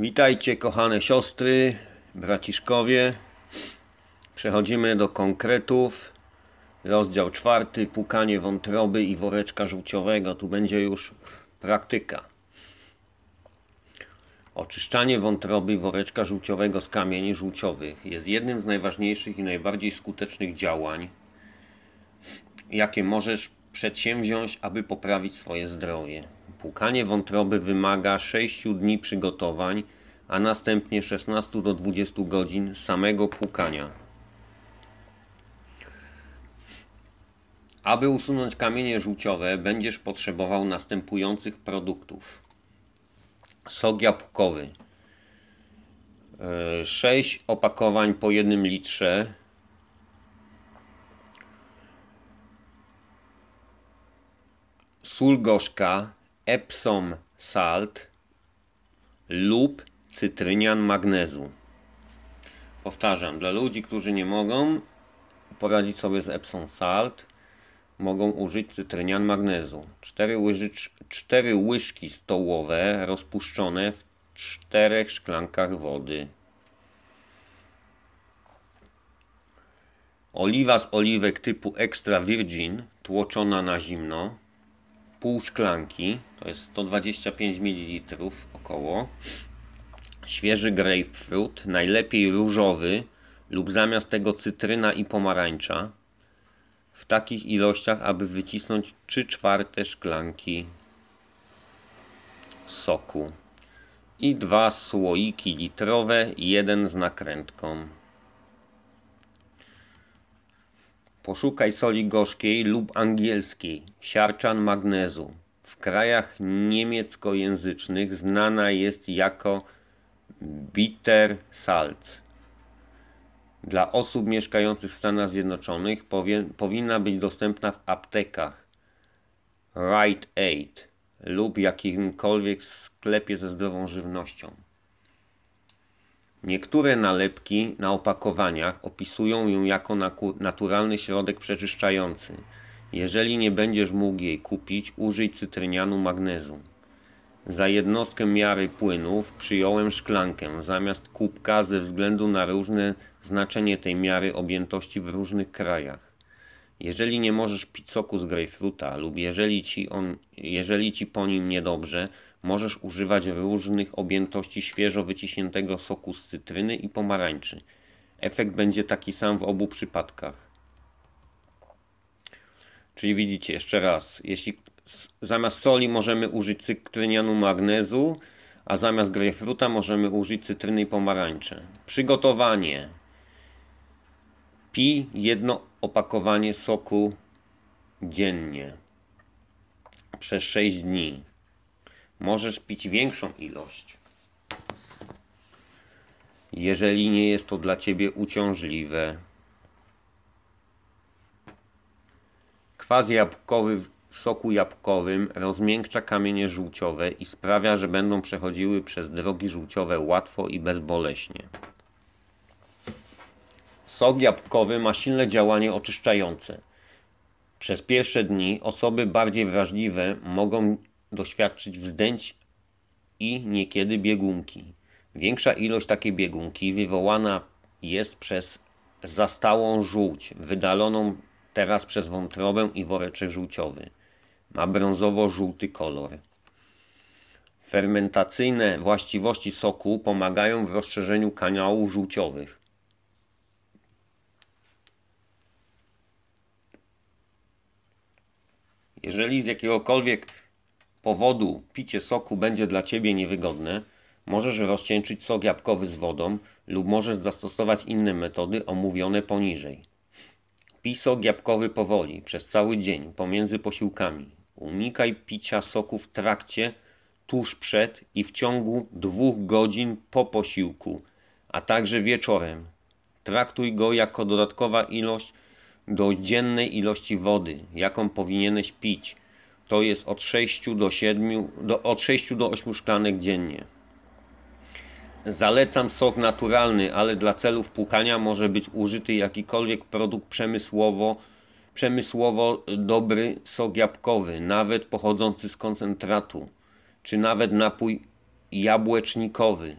Witajcie kochane siostry, braciszkowie. Przechodzimy do konkretów. Rozdział czwarty, pukanie wątroby i woreczka żółciowego. Tu będzie już praktyka. Oczyszczanie wątroby i woreczka żółciowego z kamieni żółciowych jest jednym z najważniejszych i najbardziej skutecznych działań, jakie możesz przedsięwziąć, aby poprawić swoje zdrowie. Płukanie wątroby wymaga 6 dni przygotowań, a następnie 16 do 20 godzin samego płukania. Aby usunąć kamienie żółciowe, będziesz potrzebował następujących produktów. Sok jabłkowy. 6 e, opakowań po 1 litrze sól gorzka, Epsom salt lub cytrynian magnezu. Powtarzam, dla ludzi, którzy nie mogą poradzić sobie z Epsom salt, mogą użyć cytrynian magnezu. 4, łyżycz, 4 łyżki stołowe rozpuszczone w czterech szklankach wody. Oliwa z oliwek typu extra virgin tłoczona na zimno pół szklanki, to jest 125 ml około. Świeży grapefruit, najlepiej różowy lub zamiast tego cytryna i pomarańcza. W takich ilościach, aby wycisnąć 3 czwarte szklanki soku. I dwa słoiki litrowe, jeden z nakrętką. Poszukaj soli gorzkiej lub angielskiej, siarczan magnezu. W krajach niemieckojęzycznych znana jest jako bitter salz. Dla osób mieszkających w Stanach Zjednoczonych powie, powinna być dostępna w aptekach Rite Aid lub jakimkolwiek sklepie ze zdrową żywnością. Niektóre nalepki na opakowaniach opisują ją jako naturalny środek przeczyszczający. Jeżeli nie będziesz mógł jej kupić, użyj cytrynianu magnezu. Za jednostkę miary płynów przyjąłem szklankę zamiast kubka ze względu na różne znaczenie tej miary objętości w różnych krajach. Jeżeli nie możesz pić soku z grejpfruta lub jeżeli ci, on, jeżeli ci po nim niedobrze, Możesz używać różnych objętości świeżo wyciśniętego soku z cytryny i pomarańczy. Efekt będzie taki sam w obu przypadkach. Czyli widzicie, jeszcze raz, jeśli zamiast soli możemy użyć cytrynianu magnezu, a zamiast grejpfruta możemy użyć cytryny i pomarańcze. Przygotowanie. Pij jedno opakowanie soku dziennie przez 6 dni możesz pić większą ilość. Jeżeli nie jest to dla ciebie uciążliwe. Kwas jabłkowy w soku jabłkowym rozmiękcza kamienie żółciowe i sprawia, że będą przechodziły przez drogi żółciowe łatwo i bezboleśnie. Sok jabłkowy ma silne działanie oczyszczające. Przez pierwsze dni osoby bardziej wrażliwe mogą doświadczyć wzdęć i niekiedy biegunki. Większa ilość takiej biegunki wywołana jest przez zastałą żółć, wydaloną teraz przez wątrobę i woreczek żółciowy. Ma brązowo-żółty kolor. Fermentacyjne właściwości soku pomagają w rozszerzeniu kanałów żółciowych. Jeżeli z jakiegokolwiek powodu picie soku będzie dla Ciebie niewygodne, możesz rozcieńczyć sok jabłkowy z wodą lub możesz zastosować inne metody omówione poniżej. Pij sok jabłkowy powoli, przez cały dzień, pomiędzy posiłkami. Unikaj picia soku w trakcie, tuż przed i w ciągu dwóch godzin po posiłku, a także wieczorem. Traktuj go jako dodatkowa ilość do dziennej ilości wody, jaką powinieneś pić – to jest od 6 do 7, do, od 6 do 8 szklanek dziennie. Zalecam sok naturalny, ale dla celów płukania może być użyty jakikolwiek produkt przemysłowo, przemysłowo dobry sok jabłkowy, nawet pochodzący z koncentratu, czy nawet napój jabłecznikowy.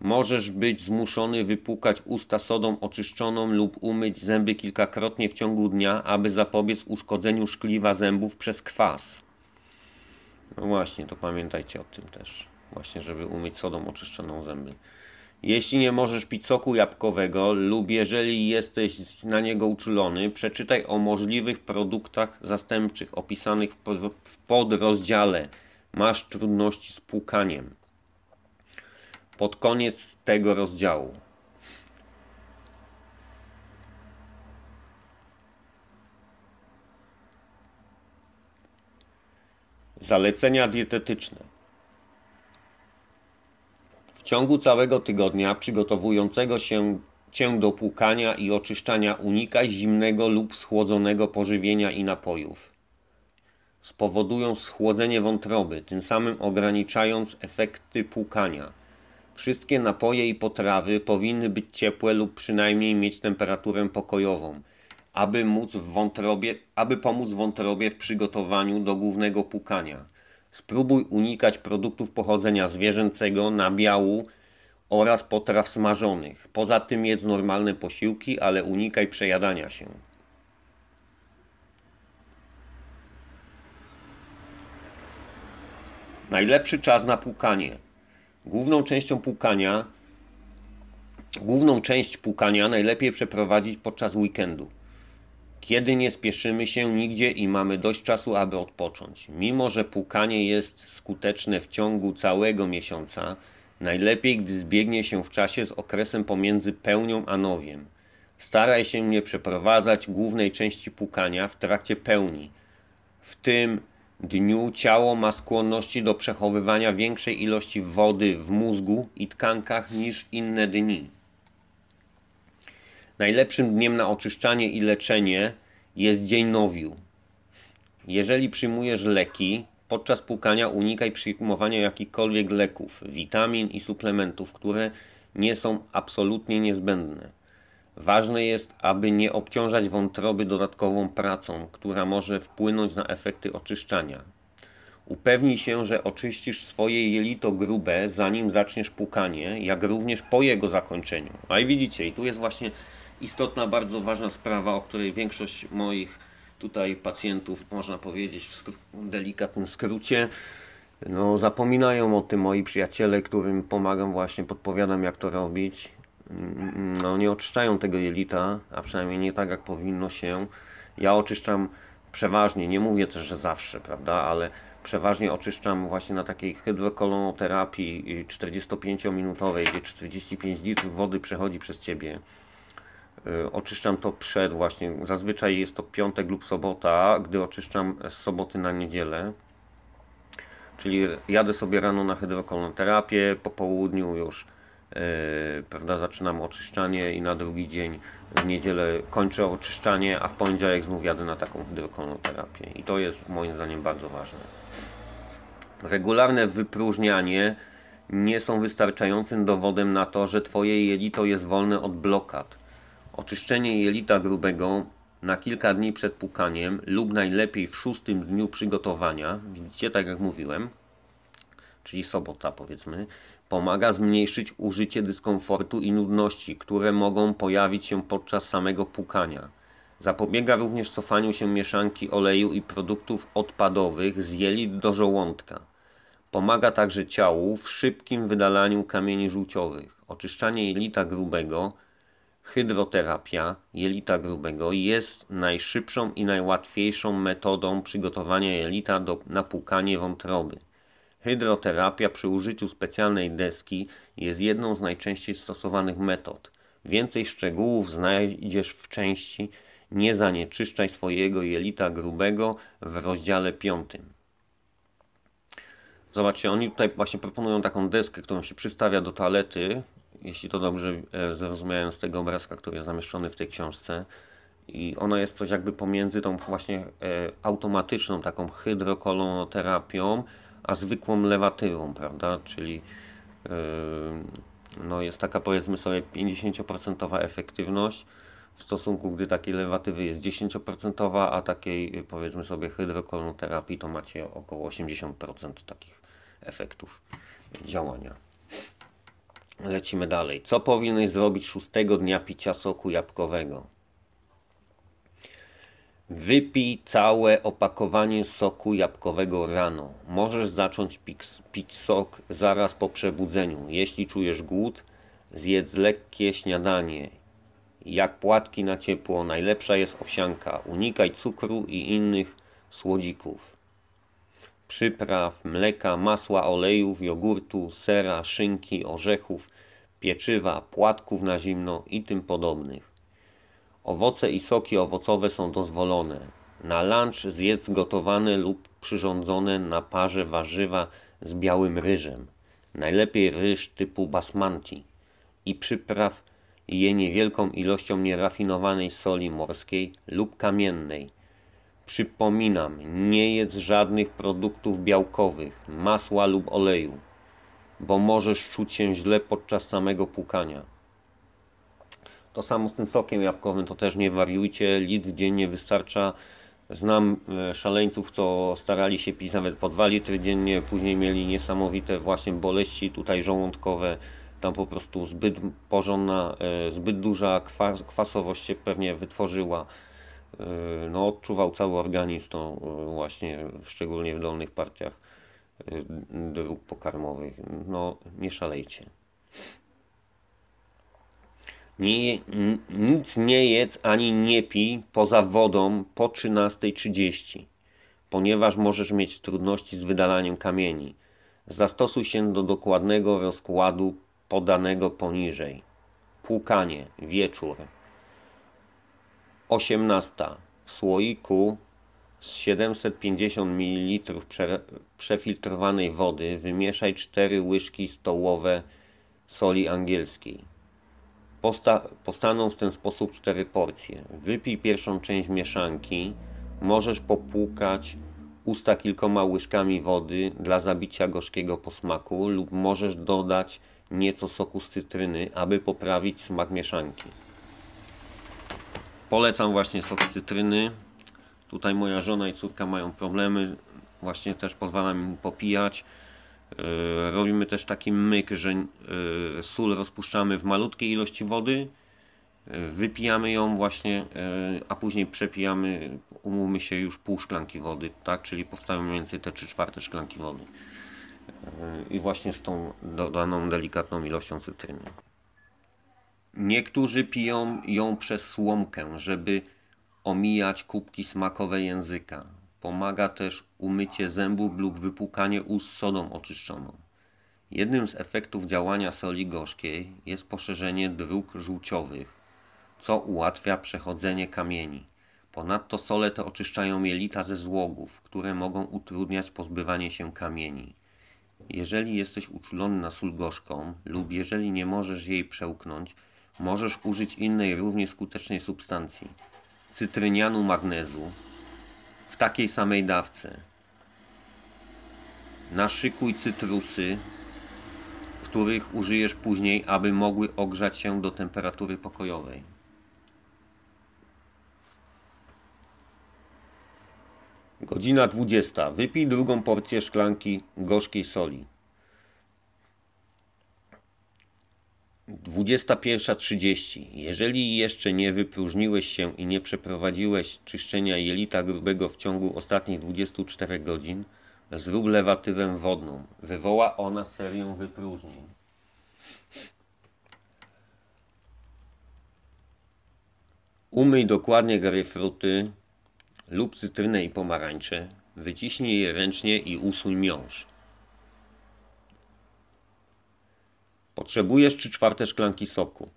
Możesz być zmuszony wypłukać usta sodą oczyszczoną lub umyć zęby kilkakrotnie w ciągu dnia, aby zapobiec uszkodzeniu szkliwa zębów przez kwas. No właśnie, to pamiętajcie o tym też. Właśnie, żeby umyć sodą oczyszczoną zęby. Jeśli nie możesz pić soku jabłkowego lub jeżeli jesteś na niego uczulony, przeczytaj o możliwych produktach zastępczych opisanych w podrozdziale. Masz trudności z płukaniem pod koniec tego rozdziału. Zalecenia dietetyczne. W ciągu całego tygodnia przygotowującego się cię do płukania i oczyszczania unikaj zimnego lub schłodzonego pożywienia i napojów. Spowodują schłodzenie wątroby, tym samym ograniczając efekty płukania Wszystkie napoje i potrawy powinny być ciepłe lub przynajmniej mieć temperaturę pokojową, aby, móc w wątrobie, aby pomóc wątrobie w przygotowaniu do głównego pukania. Spróbuj unikać produktów pochodzenia zwierzęcego, nabiału oraz potraw smażonych. Poza tym jedz normalne posiłki, ale unikaj przejadania się. Najlepszy czas na płukanie Główną częścią płukania, główną część płukania najlepiej przeprowadzić podczas weekendu kiedy nie spieszymy się nigdzie i mamy dość czasu, aby odpocząć. Mimo, że płukanie jest skuteczne w ciągu całego miesiąca, najlepiej, gdy zbiegnie się w czasie z okresem pomiędzy pełnią a nowiem. Staraj się nie przeprowadzać głównej części płukania w trakcie pełni, w tym dniu ciało ma skłonności do przechowywania większej ilości wody w mózgu i tkankach niż w inne dni. Najlepszym dniem na oczyszczanie i leczenie jest dzień nowiu. Jeżeli przyjmujesz leki, podczas płukania unikaj przyjmowania jakichkolwiek leków, witamin i suplementów, które nie są absolutnie niezbędne. Ważne jest, aby nie obciążać wątroby dodatkową pracą, która może wpłynąć na efekty oczyszczania. Upewnij się, że oczyścisz swoje jelito grube, zanim zaczniesz pukanie, jak również po jego zakończeniu. A i widzicie, i tu jest właśnie istotna, bardzo ważna sprawa, o której większość moich tutaj pacjentów, można powiedzieć w delikatnym skrócie, no, zapominają o tym moi przyjaciele, którym pomagam właśnie, podpowiadam jak to robić, no, nie oczyszczają tego jelita, a przynajmniej nie tak jak powinno się. Ja oczyszczam przeważnie, nie mówię też, że zawsze, prawda, ale przeważnie oczyszczam właśnie na takiej hydrokolonoterapii 45-minutowej, y, gdzie 45 litrów wody przechodzi przez Ciebie. Y, oczyszczam to przed właśnie, zazwyczaj jest to piątek lub sobota, gdy oczyszczam z soboty na niedzielę. Czyli jadę sobie rano na hydrokolonoterapię, po południu już E, prawda, zaczynam oczyszczanie i na drugi dzień w niedzielę kończę oczyszczanie, a w poniedziałek znów jadę na taką hydrokonoterapię. I to jest moim zdaniem bardzo ważne. Regularne wypróżnianie nie są wystarczającym dowodem na to, że Twoje jelito jest wolne od blokad. Oczyszczenie jelita grubego na kilka dni przed pukaniem lub najlepiej w szóstym dniu przygotowania, widzicie, tak jak mówiłem, czyli sobota powiedzmy, Pomaga zmniejszyć użycie dyskomfortu i nudności, które mogą pojawić się podczas samego płukania. Zapobiega również cofaniu się mieszanki oleju i produktów odpadowych z jelit do żołądka. Pomaga także ciału w szybkim wydalaniu kamieni żółciowych. Oczyszczanie jelita grubego, hydroterapia jelita grubego jest najszybszą i najłatwiejszą metodą przygotowania jelita do napłukania wątroby. Hydroterapia przy użyciu specjalnej deski jest jedną z najczęściej stosowanych metod. Więcej szczegółów znajdziesz w części Nie zanieczyszczaj swojego jelita grubego w rozdziale 5. Zobaczcie, oni tutaj właśnie proponują taką deskę, którą się przystawia do toalety, jeśli to dobrze e, zrozumiałem z tego obrazka, który jest zamieszczony w tej książce. I ona jest coś jakby pomiędzy tą właśnie e, automatyczną taką hydrokolonoterapią, a zwykłą lewatywą, prawda? Czyli yy, no jest taka powiedzmy sobie 50% efektywność w stosunku, gdy takiej lewatywy jest 10%, a takiej powiedzmy sobie hydrokolonoterapii to macie około 80% takich efektów działania. Lecimy dalej. Co powinny zrobić szóstego dnia picia soku jabłkowego? Wypij całe opakowanie soku jabłkowego rano. Możesz zacząć pić, pić sok zaraz po przebudzeniu. Jeśli czujesz głód, zjedz lekkie śniadanie. Jak płatki na ciepło, najlepsza jest owsianka. Unikaj cukru i innych słodzików. Przypraw, mleka, masła, olejów, jogurtu, sera, szynki, orzechów, pieczywa, płatków na zimno i tym podobnych. Owoce i soki owocowe są dozwolone. Na lunch zjedz gotowane lub przyrządzone na parze warzywa z białym ryżem. Najlepiej ryż typu basmanti i przypraw je niewielką ilością nierafinowanej soli morskiej lub kamiennej. Przypominam, nie jedz żadnych produktów białkowych, masła lub oleju, bo możesz czuć się źle podczas samego płukania. To samo z tym sokiem jabłkowym, to też nie wariujcie, litr dziennie wystarcza. Znam e, szaleńców, co starali się pić nawet po 2 litry dziennie, później mieli niesamowite właśnie boleści tutaj żołądkowe, tam po prostu zbyt porządna, e, zbyt duża kwasowość się pewnie wytworzyła. E, no, odczuwał cały organizm to właśnie, szczególnie w dolnych partiach dróg pokarmowych. No, nie szalejcie. Nie, nic nie jedz ani nie pij poza wodą po 13.30, ponieważ możesz mieć trudności z wydalaniem kamieni. Zastosuj się do dokładnego rozkładu podanego poniżej. Płukanie, wieczór. 18. W słoiku z 750 ml prze, przefiltrowanej wody wymieszaj 4 łyżki stołowe soli angielskiej. Posta postaną w ten sposób cztery porcje. Wypij pierwszą część mieszanki, możesz popłukać usta kilkoma łyżkami wody dla zabicia gorzkiego posmaku lub możesz dodać nieco soku z cytryny, aby poprawić smak mieszanki. Polecam właśnie sok z cytryny. Tutaj moja żona i córka mają problemy, właśnie też pozwalam im popijać. E, robimy też taki myk, że e, sól rozpuszczamy w malutkiej ilości wody, e, wypijamy ją właśnie, a później przepijamy, umówmy się już pół szklanki wody, tak? Czyli powstają mniej więcej te 3 czwarte szklanki wody. I właśnie z tą dodaną delikatną ilością cytryny. Niektórzy piją ją przez słomkę, żeby omijać kubki smakowe języka. Pomaga też umycie zębów lub wypłukanie ust sodą oczyszczoną. Jednym z efektów działania soli gorzkiej jest poszerzenie dróg żółciowych, co ułatwia przechodzenie kamieni. Ponadto sole te oczyszczają jelita ze złogów, które mogą utrudniać pozbywanie się kamieni. Jeżeli jesteś uczulony na sól gorzką lub jeżeli nie możesz jej przełknąć, możesz użyć innej równie skutecznej substancji cytrynianu magnezu, takiej samej dawce. Naszykuj cytrusy, których użyjesz później, aby mogły ogrzać się do temperatury pokojowej. Godzina 20. Wypij drugą porcję szklanki gorzkiej soli. 21.30. Jeżeli jeszcze nie wypróżniłeś się i nie przeprowadziłeś czyszczenia jelita grubego w ciągu ostatnich 24 godzin, zrób lewatywę wodną. Wywoła ona serię wypróżnień. Umyj dokładnie grejpfruty lub cytrynę i pomarańcze, wyciśnij je ręcznie i usuń miąższ. Potrzebujesz 3 czwarte szklanki soku.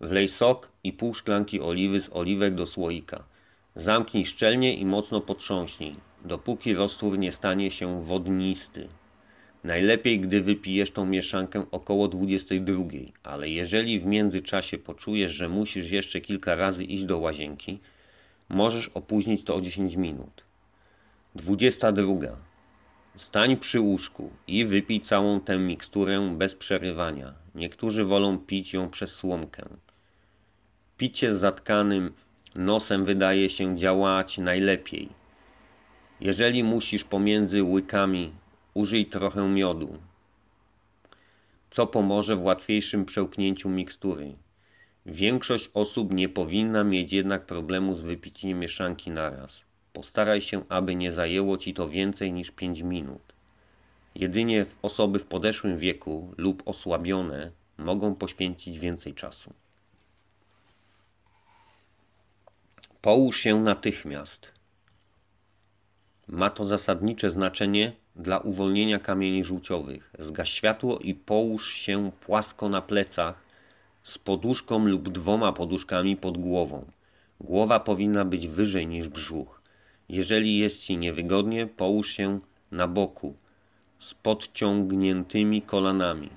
Wlej sok i pół szklanki oliwy z oliwek do słoika. Zamknij szczelnie i mocno potrząśnij, dopóki roztwór nie stanie się wodnisty. Najlepiej, gdy wypijesz tą mieszankę około 22, ale jeżeli w międzyczasie poczujesz, że musisz jeszcze kilka razy iść do łazienki, możesz opóźnić to o 10 minut. 22. Stań przy łóżku i wypij całą tę miksturę bez przerywania. Niektórzy wolą pić ją przez słomkę. Picie zatkanym nosem wydaje się działać najlepiej. Jeżeli musisz pomiędzy łykami, użyj trochę miodu, co pomoże w łatwiejszym przełknięciu mikstury. Większość osób nie powinna mieć jednak problemu z wypiciem mieszanki naraz. Postaraj się, aby nie zajęło ci to więcej niż 5 minut. Jedynie osoby w podeszłym wieku lub osłabione mogą poświęcić więcej czasu. Połóż się natychmiast. Ma to zasadnicze znaczenie dla uwolnienia kamieni żółciowych. Zgaś światło i połóż się płasko na plecach z poduszką lub dwoma poduszkami pod głową. Głowa powinna być wyżej niż brzuch. Jeżeli jest ci niewygodnie, połóż się na boku z podciągniętymi kolanami.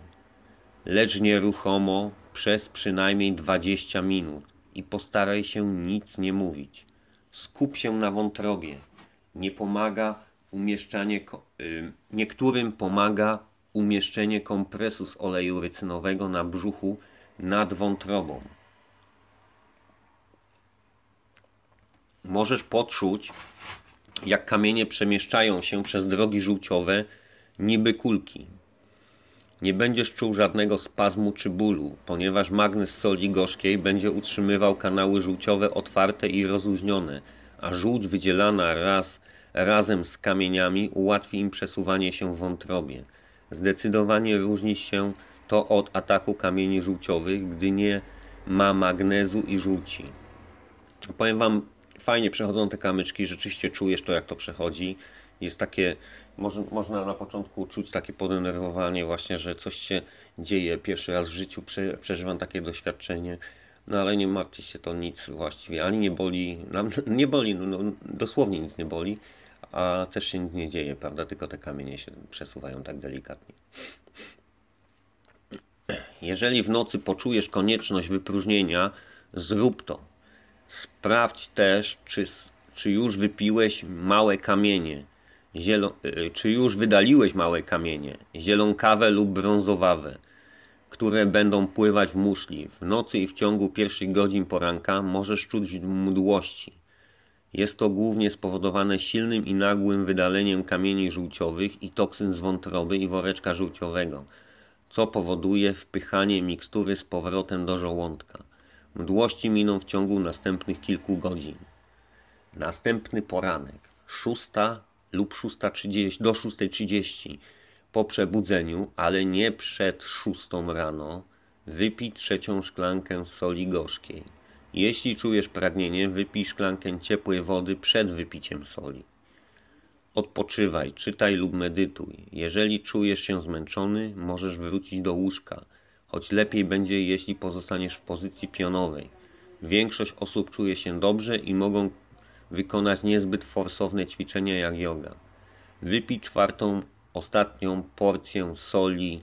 Lecz nieruchomo przez przynajmniej 20 minut i postaraj się nic nie mówić. Skup się na wątrobie. Nie pomaga umieszczanie, y, niektórym pomaga umieszczenie kompresu z oleju rycynowego na brzuchu nad wątrobą. możesz poczuć, jak kamienie przemieszczają się przez drogi żółciowe, niby kulki. Nie będziesz czuł żadnego spazmu czy bólu, ponieważ magnes soli gorzkiej będzie utrzymywał kanały żółciowe otwarte i rozluźnione, a żółć wydzielana raz razem z kamieniami ułatwi im przesuwanie się w wątrobie. Zdecydowanie różni się to od ataku kamieni żółciowych, gdy nie ma magnezu i żółci. Powiem Wam Fajnie przechodzą te kamyczki, rzeczywiście czujesz to, jak to przechodzi. Jest takie, może, można na początku czuć takie podenerwowanie, właśnie, że coś się dzieje. Pierwszy raz w życiu prze, przeżywam takie doświadczenie. No ale nie martwcie się, to nic właściwie ani nie boli, nam nie boli, no, no, dosłownie nic nie boli, a też się nic nie dzieje, prawda? Tylko te kamienie się przesuwają tak delikatnie. Jeżeli w nocy poczujesz konieczność wypróżnienia, zrób to. Sprawdź też, czy, czy już wypiłeś małe kamienie, zielo, e, czy już wydaliłeś małe kamienie, zielonkawe lub brązowawę, które będą pływać w muszli. W nocy i w ciągu pierwszych godzin poranka możesz czuć mdłości. Jest to głównie spowodowane silnym i nagłym wydaleniem kamieni żółciowych i toksyn z wątroby i woreczka żółciowego, co powoduje wpychanie mikstury z powrotem do żołądka. Mdłości miną w ciągu następnych kilku godzin. Następny poranek, 6 lub 6.30 do 6.30 po przebudzeniu, ale nie przed 6 rano, wypij trzecią szklankę soli gorzkiej. Jeśli czujesz pragnienie, wypij szklankę ciepłej wody przed wypiciem soli. Odpoczywaj, czytaj lub medytuj. Jeżeli czujesz się zmęczony, możesz wrócić do łóżka choć lepiej będzie, jeśli pozostaniesz w pozycji pionowej. Większość osób czuje się dobrze i mogą wykonać niezbyt forsowne ćwiczenia jak yoga. Wypij czwartą, ostatnią porcję soli,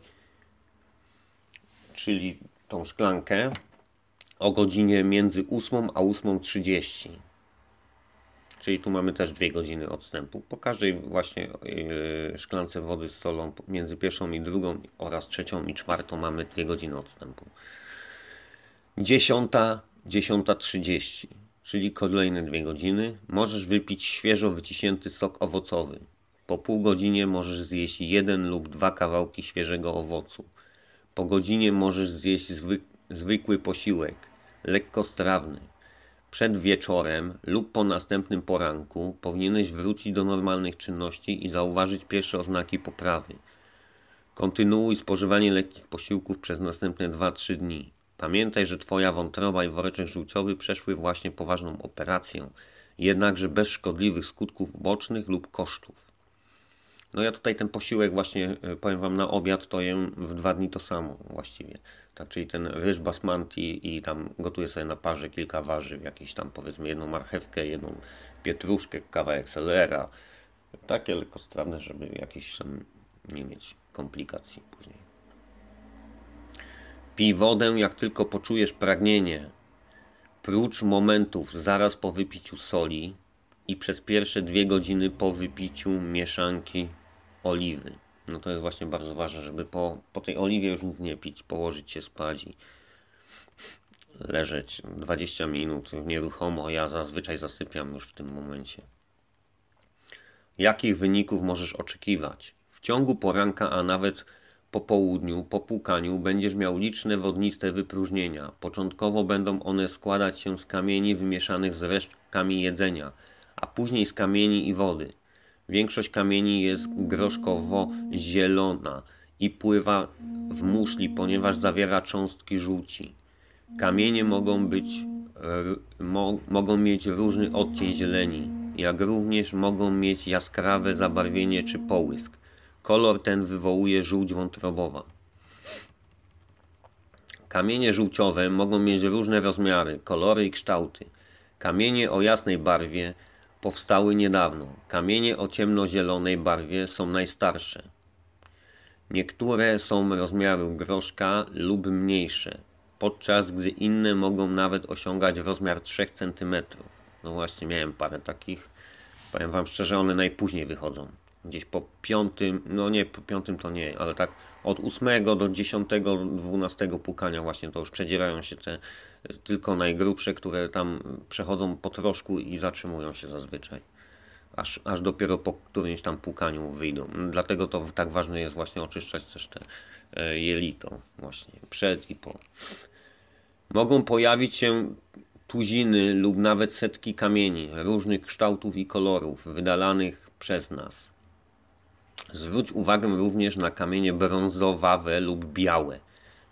czyli tą szklankę o godzinie między 8 a 8.30. Czyli tu mamy też dwie godziny odstępu. Po każdej właśnie yy, szklance wody z solą między pierwszą i drugą oraz trzecią i czwartą mamy dwie godziny odstępu. Dziesiąta, dziesiąta trzydzieści, czyli kolejne dwie godziny. Możesz wypić świeżo wyciśnięty sok owocowy. Po pół godzinie możesz zjeść jeden lub dwa kawałki świeżego owocu. Po godzinie możesz zjeść zwyk zwykły posiłek, lekko strawny, przed wieczorem lub po następnym poranku powinieneś wrócić do normalnych czynności i zauważyć pierwsze oznaki poprawy. Kontynuuj spożywanie lekkich posiłków przez następne 2-3 dni. Pamiętaj, że Twoja wątroba i woreczek żółciowy przeszły właśnie poważną operację, jednakże bez szkodliwych skutków bocznych lub kosztów. No ja tutaj ten posiłek właśnie, e, powiem Wam, na obiad to jem w dwa dni to samo właściwie dieta, czyli ten ryż basmanti i tam gotuję sobie na parze kilka warzyw, jakieś tam powiedzmy jedną marchewkę, jedną pietruszkę, kawałek selera, takie lekkostrawne, żeby jakieś tam nie mieć komplikacji później. Pij wodę, jak tylko poczujesz pragnienie. Prócz momentów zaraz po wypiciu soli i przez pierwsze dwie godziny po wypiciu mieszanki oliwy. No to jest właśnie bardzo ważne, żeby po, po tej oliwie już nic nie pić, położyć się spać i leżeć 20 minut nieruchomo. Ja zazwyczaj zasypiam już w tym momencie. Jakich wyników możesz oczekiwać? W ciągu poranka, a nawet po południu, po płukaniu będziesz miał liczne wodniste wypróżnienia. Początkowo będą one składać się z kamieni wymieszanych z resztkami jedzenia, a później z kamieni i wody. Większość kamieni jest groszkowo-zielona i pływa w muszli, ponieważ zawiera cząstki żółci. Kamienie mogą być mo, mogą mieć różny odcień zieleni, jak również mogą mieć jaskrawe zabarwienie czy połysk. Kolor ten wywołuje żółć wątrobowa. Kamienie żółciowe mogą mieć różne rozmiary, kolory i kształty. Kamienie o jasnej barwie powstały niedawno. Kamienie o ciemnozielonej barwie są najstarsze. Niektóre są rozmiaru groszka lub mniejsze, podczas gdy inne mogą nawet osiągać rozmiar 3 cm. No właśnie, miałem parę takich. Powiem Wam szczerze, one najpóźniej wychodzą. Gdzieś po piątym, no nie, po piątym to nie, ale tak od ósmego do dziesiątego, dwunastego pukania właśnie to już przedzierają się te tylko najgrubsze, które tam przechodzą po troszku i zatrzymują się zazwyczaj. Aż, aż dopiero po którymś tam pukaniu wyjdą. Dlatego to tak ważne jest właśnie oczyszczać też te e, jelito właśnie przed i po. Mogą pojawić się tuziny lub nawet setki kamieni różnych kształtów i kolorów wydalanych przez nas. Zwróć uwagę również na kamienie brązowawe lub białe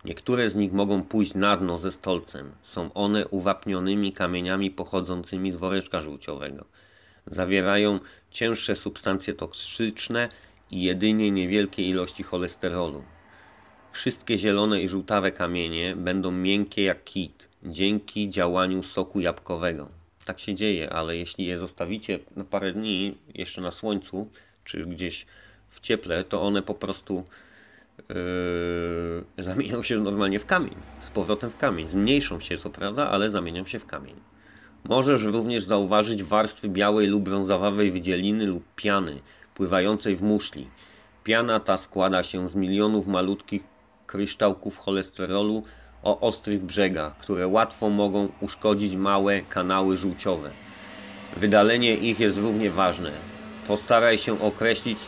Niektóre z nich mogą pójść na dno ze stolcem. Są one uwapnionymi kamieniami pochodzącymi z woreczka żółciowego. Zawierają cięższe substancje toksyczne i jedynie niewielkie ilości cholesterolu. Wszystkie zielone i żółtawe kamienie będą miękkie jak kit dzięki działaniu soku jabłkowego. Tak się dzieje, ale jeśli je zostawicie na parę dni jeszcze na słońcu czy gdzieś w cieple, to one po prostu yy, zamieniał się normalnie w kamień, z powrotem w kamień. Zmniejszą się, co prawda, ale zamienią się w kamień. Możesz również zauważyć warstwy białej lub brązowawej wydzieliny lub piany pływającej w muszli. Piana ta składa się z milionów malutkich kryształków cholesterolu o ostrych brzegach, które łatwo mogą uszkodzić małe kanały żółciowe. Wydalenie ich jest równie ważne. Postaraj się określić,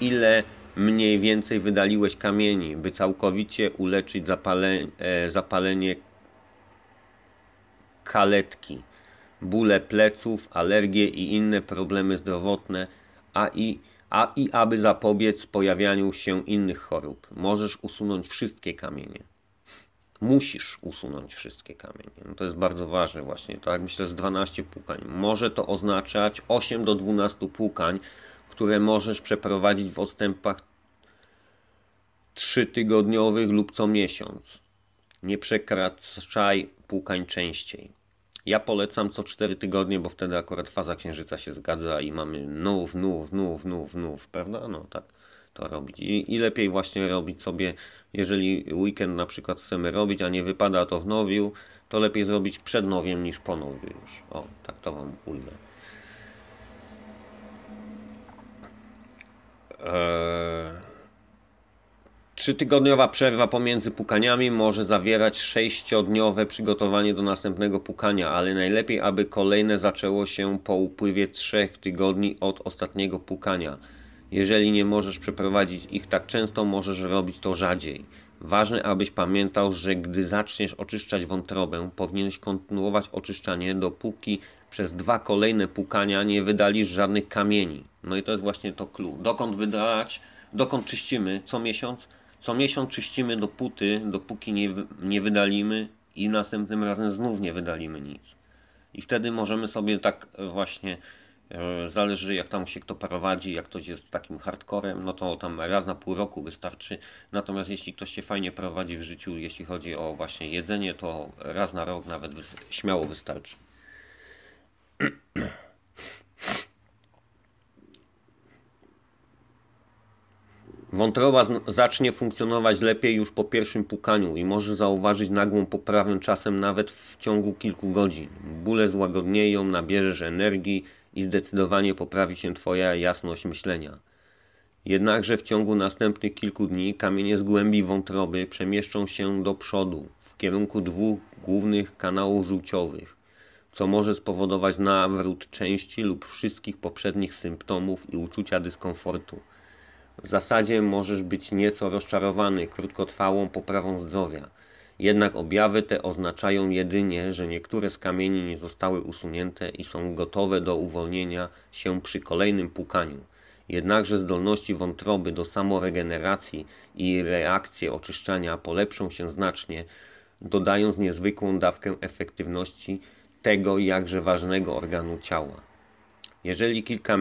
ile mniej więcej wydaliłeś kamieni, by całkowicie uleczyć zapalenie, zapalenie kaletki, bóle pleców, alergie i inne problemy zdrowotne, a i, a i aby zapobiec pojawianiu się innych chorób. Możesz usunąć wszystkie kamienie. Musisz usunąć wszystkie kamienie. No to jest bardzo ważne właśnie. Tak myślę z 12 płukań. Może to oznaczać 8 do 12 płukań, które możesz przeprowadzić w odstępach trzytygodniowych lub co miesiąc. Nie przekraczaj płukań częściej. Ja polecam co 4 tygodnie, bo wtedy akurat faza księżyca się zgadza i mamy nów, nów, nów, nów, nów, prawda? No tak to robić. I, I, lepiej właśnie robić sobie, jeżeli weekend na przykład chcemy robić, a nie wypada to w nowiu, to lepiej zrobić przed nowiem niż po nowiu już. O, tak to Wam ujmę. Eee, trzytygodniowa przerwa pomiędzy pukaniami może zawierać sześciodniowe przygotowanie do następnego pukania, ale najlepiej, aby kolejne zaczęło się po upływie trzech tygodni od ostatniego pukania. Jeżeli nie możesz przeprowadzić ich tak często, możesz robić to rzadziej. Ważne, abyś pamiętał, że gdy zaczniesz oczyszczać wątrobę, powinieneś kontynuować oczyszczanie, dopóki przez dwa kolejne pukania nie wydalisz żadnych kamieni. No i to jest właśnie to clue. Dokąd wydać, dokąd czyścimy co miesiąc? Co miesiąc czyścimy dopóty, dopóki nie, nie wydalimy i następnym razem znów nie wydalimy nic. I wtedy możemy sobie tak e, właśnie, e, zależy jak tam się kto prowadzi, jak ktoś jest takim hardcorem, no to tam raz na pół roku wystarczy. Natomiast jeśli ktoś się fajnie prowadzi w życiu, jeśli chodzi o właśnie jedzenie, to raz na rok nawet śmiało wystarczy. Wątroba zacznie funkcjonować lepiej już po pierwszym pukaniu i może zauważyć nagłą poprawę czasem nawet w ciągu kilku godzin. Bóle złagodnieją, nabierzesz energii i zdecydowanie poprawi się Twoja jasność myślenia. Jednakże w ciągu następnych kilku dni kamienie z głębi wątroby przemieszczą się do przodu w kierunku dwóch głównych kanałów żółciowych co może spowodować nawrót części lub wszystkich poprzednich symptomów i uczucia dyskomfortu. W zasadzie możesz być nieco rozczarowany krótkotrwałą poprawą zdrowia, jednak objawy te oznaczają jedynie, że niektóre z kamieni nie zostały usunięte i są gotowe do uwolnienia się przy kolejnym pukaniu. Jednakże zdolności wątroby do samoregeneracji i reakcje oczyszczania polepszą się znacznie, dodając niezwykłą dawkę efektywności tego jakże ważnego organu ciała. Jeżeli kilka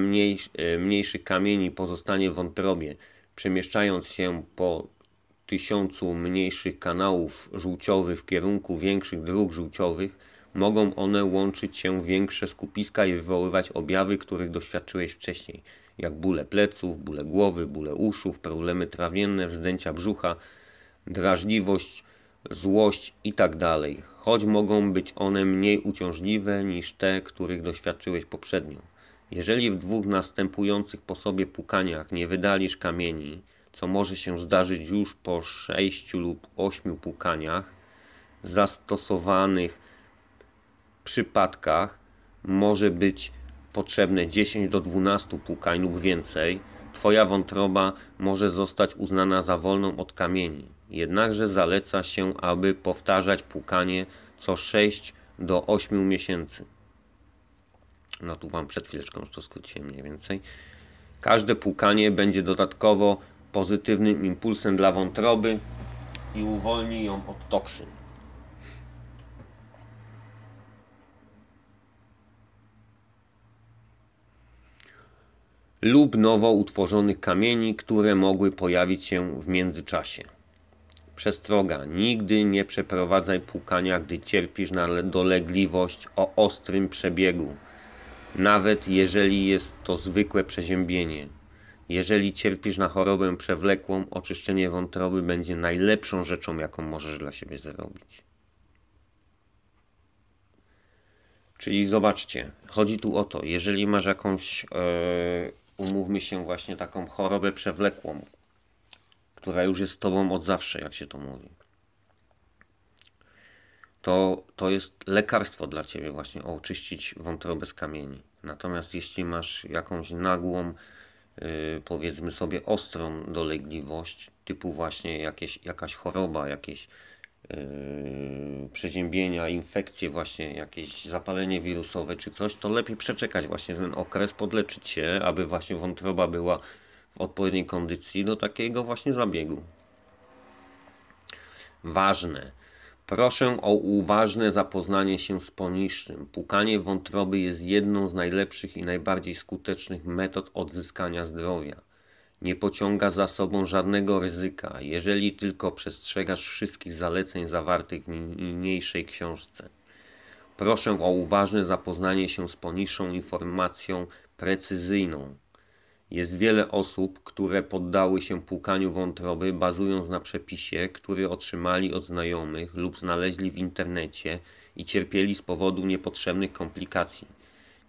e, mniejszych kamieni pozostanie w wątrobie, przemieszczając się po tysiącu mniejszych kanałów żółciowych w kierunku większych dróg żółciowych, mogą one łączyć się w większe skupiska i wywoływać objawy, których doświadczyłeś wcześniej, jak bóle pleców, bóle głowy, bóle uszów, problemy trawienne, wzdęcia brzucha, drażliwość złość i tak dalej. choć mogą być one mniej uciążliwe niż te, których doświadczyłeś poprzednio. Jeżeli w dwóch następujących po sobie pukaniach nie wydalisz kamieni, co może się zdarzyć już po sześciu lub ośmiu pukaniach, zastosowanych przypadkach może być potrzebne 10 do 12 pukań lub więcej, Twoja wątroba może zostać uznana za wolną od kamieni. Jednakże zaleca się, aby powtarzać płukanie co 6 do 8 miesięcy. No tu Wam przed chwileczką to skróciłem mniej więcej. Każde płukanie będzie dodatkowo pozytywnym impulsem dla wątroby i uwolni ją od toksyn. lub nowo utworzonych kamieni, które mogły pojawić się w międzyczasie. Przestroga. Nigdy nie przeprowadzaj pukania, gdy cierpisz na dolegliwość o ostrym przebiegu, nawet jeżeli jest to zwykłe przeziębienie. Jeżeli cierpisz na chorobę przewlekłą, oczyszczenie wątroby będzie najlepszą rzeczą, jaką możesz dla siebie zrobić. Czyli zobaczcie, chodzi tu o to, jeżeli masz jakąś, yy, umówmy się, właśnie taką chorobę przewlekłą, która już jest z tobą od zawsze, jak się to mówi. To, to jest lekarstwo dla ciebie, właśnie oczyścić wątrobę z kamieni. Natomiast jeśli masz jakąś nagłą, yy, powiedzmy sobie ostrą dolegliwość, typu właśnie jakieś, jakaś choroba, jakieś Yy, przeziębienia, infekcje, właśnie jakieś zapalenie wirusowe czy coś, to lepiej przeczekać właśnie ten okres, podleczyć się, aby właśnie wątroba była w odpowiedniej kondycji do takiego właśnie zabiegu. Ważne. Proszę o uważne zapoznanie się z poniższym. Pukanie wątroby jest jedną z najlepszych i najbardziej skutecznych metod odzyskania zdrowia. Nie pociąga za sobą żadnego ryzyka, jeżeli tylko przestrzegasz wszystkich zaleceń zawartych w niniejszej książce. Proszę o uważne zapoznanie się z poniższą informacją precyzyjną. Jest wiele osób, które poddały się płukaniu wątroby bazując na przepisie, który otrzymali od znajomych lub znaleźli w internecie i cierpieli z powodu niepotrzebnych komplikacji.